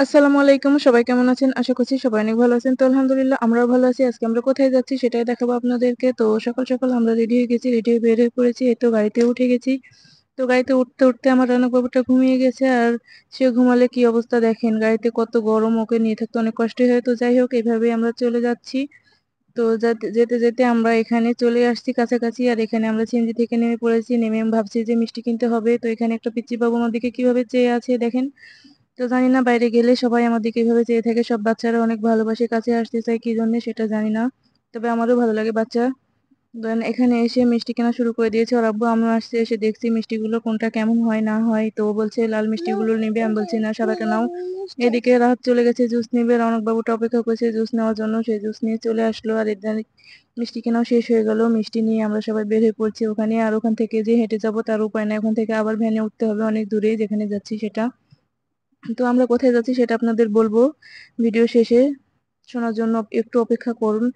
আসসালামু আলাইকুম সবাই কেমন আছেন আশা করছি সবাই অনেক ভালো আছেন তো আলহামদুলিল্লাহ আমরাও ভালো আছি আজকে আমরা কোথায় যাচ্ছি সেটাই দেখাবো আপনাদেরকে তো সকাল সকাল আমরা রেডি হয়ে গেছি রেডি হয়ে বের হয়ে পড়েছি এই তো গাড়িতে উঠে গেছি তো গাড়িতে উঠতে উঠতে আমার রানকবাবুটা ঘুমিয়ে গেছে আর সে ঘুমালে কি অবস্থা দেখেন গাড়িতে কত গরম ওকে নিয়ে থাকতে অনেক কষ্টই হয় তো যাই হোক এভাবে আমরা চলে যাচ্ছি তো যেতে যেতে আমরা এখানে চলে আসছি কাছাকাছি আর এখানে আমরা সিএনজি থেকে নেমে পড়েছি নেমে ভাবছি যে মিষ্টি কিনতে হবে তো এখানে একটা পিচ্চি বাবু আমাদেরকে কিভাবে চেয়ে আছে দেখেন তো জানি না বাইরে গেলে সবাই আমার দিকে এভাবে চেয়ে থাকে সব বাচ্চারা অনেক ভালোবাসে কাছে আসতে চায় কি জন্য সেটা জানি না তবে আমারও ভালো লাগে বাচ্চা এখানে এসে মিষ্টি কেনা শুরু করে দিয়েছে ওর আব্বু আমি আসতে এসে দেখছি মিষ্টিগুলো কোনটা কেমন হয় না হয় তো বলছে লাল মিষ্টিগুলো নিবে আমি বলছি না সাদাটা নাও এদিকে রাত চলে গেছে জুস নিবে রনক বাবুটা অপেক্ষা করছে জুস নেওয়ার জন্য সেই জুস নিয়ে চলে আসলো আর এদের মিষ্টি কেনাও শেষ হয়ে গেল মিষ্টি নিয়ে আমরা সবাই বের হয়ে পড়ছি ওখানে আর ওখান থেকে যে হেঁটে যাবো তার উপায় না ওখান থেকে আবার ভ্যানে উঠতে হবে অনেক দূরে যেখানে যাচ্ছি সেটা তো আমরা কোথায় যাচ্ছি সেটা আপনাদের বলবো ভিডিও শেষে শোনার জন্য একটু অপেক্ষা করুন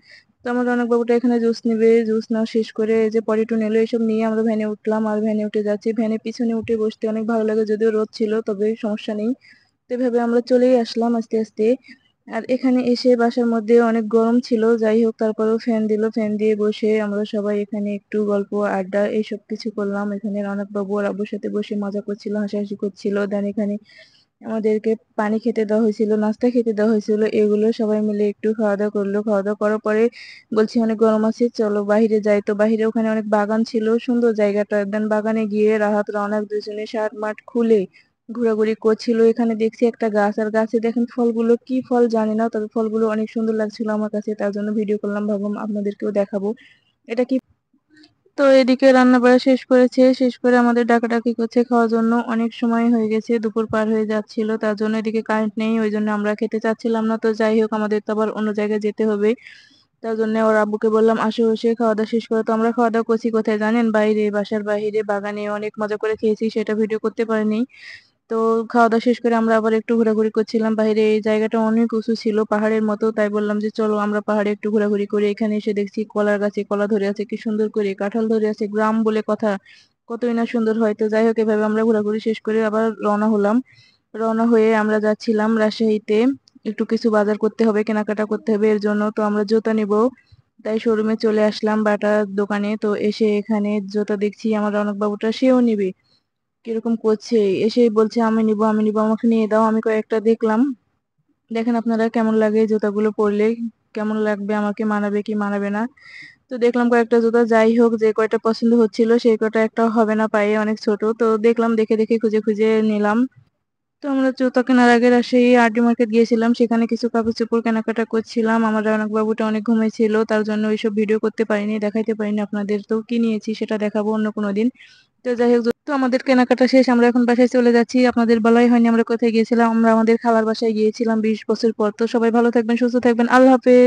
তো আমার বাবুটা এখানে জুস নেবে জুস নেওয়া শেষ করে যে পলিটুন এলো এইসব নিয়ে আমরা ভ্যানে উঠলাম আর ভ্যানে উঠে যাচ্ছি ভ্যানে পিছনে উঠে বসতে অনেক ভালো লাগে যদিও রোদ ছিল তবে সমস্যা নেই তো এভাবে আমরা চলেই আসলাম আস্তে আস্তে আর এখানে এসে বাসার মধ্যে অনেক গরম ছিল যাই হোক তারপরেও ফ্যান দিল ফ্যান দিয়ে বসে আমরা সবাই এখানে একটু গল্প আড্ডা এইসব কিছু করলাম এখানে বাবু আর আবুর সাথে বসে মজা করছিল হাসাহাসি করছিল দেন এখানে আমাদেরকে পানি খেতে দেওয়া হয়েছিল নাস্তা খেতে দেওয়া হয়েছিল এগুলো সবাই মিলে একটু খাওয়া দাওয়া করলো খাওয়া দাওয়া করার পরে বলছি অনেক গরম আছে চলো বাহিরে যাই তো বাহিরে ওখানে অনেক বাগান ছিল সুন্দর জায়গাটা দেন বাগানে গিয়ে রাহাত রওনাক দুজনে সার মাঠ খুলে ঘোরাঘুরি করছিল এখানে দেখছি একটা গাছ আর গাছে দেখেন ফলগুলো কি ফল জানি না তবে ফলগুলো অনেক সুন্দর লাগছিল আমার কাছে তার জন্য ভিডিও করলাম ভাবলাম আপনাদেরকেও দেখাবো এটা কি তো এদিকে রান্না বাড়া শেষ করেছে শেষ করে আমাদের ডাকাডাকি করছে খাওয়ার জন্য অনেক সময় হয়ে গেছে দুপুর পার হয়ে যাচ্ছিল তার জন্য এদিকে কারেন্ট নেই ওই জন্য আমরা খেতে চাচ্ছিলাম না তো যাই হোক আমাদের তো আবার অন্য জায়গায় যেতে হবে তার জন্য ওর আব্বুকে বললাম বসে খাওয়া দাওয়া শেষ করে তো আমরা খাওয়া দাওয়া করছি কোথায় জানেন বাইরে বাসার বাইরে বাগানে অনেক মজা করে খেয়েছি সেটা ভিডিও করতে পারিনি তো খাওয়া দাওয়া শেষ করে আমরা আবার একটু ঘোরাঘুরি করছিলাম বাইরে এই জায়গাটা অনেক উঁচু ছিল পাহাড়ের মতো তাই বললাম যে চলো আমরা পাহাড়ে একটু ঘোরাঘুরি করি এখানে এসে দেখছি কলার গাছে কলা ধরে আছে কি সুন্দর করে কাঁঠাল ধরে আছে গ্রাম বলে কথা কতই না সুন্দর হয় তো যাই হোক এভাবে আমরা ঘোরাঘুরি শেষ করে আবার রওনা হলাম রওনা হয়ে আমরা যাচ্ছিলাম রাজশাহীতে একটু কিছু বাজার করতে হবে কেনাকাটা করতে হবে এর জন্য তো আমরা জুতা নিব তাই শোরুমে চলে আসলাম বাটা দোকানে তো এসে এখানে জুতা দেখছি আমার রনক বাবুটা সেও নিবে কিরকম করছে এসে বলছে আমি নিব আমি নিব আমাকে নিয়ে দাও আমি কয়েকটা দেখলাম দেখেন আপনারা কেমন লাগে জুতাগুলো পরলে কেমন লাগবে আমাকে মানাবে কি মানাবে না তো দেখলাম কয়েকটা জুতা যাই হোক যে কয়টা পছন্দ হচ্ছিল সেই কয়টা একটা হবে না পায়ে অনেক ছোট তো দেখলাম দেখে দেখে খুঁজে খুঁজে নিলাম তো আমরা জুতা কেনার আগে রাজশাহী আরডি মার্কেট গিয়েছিলাম সেখানে কিছু কাপড় চুপড় কেনাকাটা করছিলাম আমার রনক বাবুটা অনেক ঘুমেছিল তার জন্য ওইসব ভিডিও করতে পারিনি দেখাইতে পারিনি আপনাদের তো কি নিয়েছি সেটা দেখাবো অন্য কোনো দিন তো যাই হোক তো আমাদের কেনাকাটা শেষ আমরা এখন বাসায় চলে যাচ্ছি আপনাদের বলাই হয়নি আমরা কোথায় গিয়েছিলাম আমরা আমাদের খালার বাসায় গিয়েছিলাম বিশ বছর পর তো সবাই ভালো থাকবেন সুস্থ থাকবেন আল্লাহ হাফেজ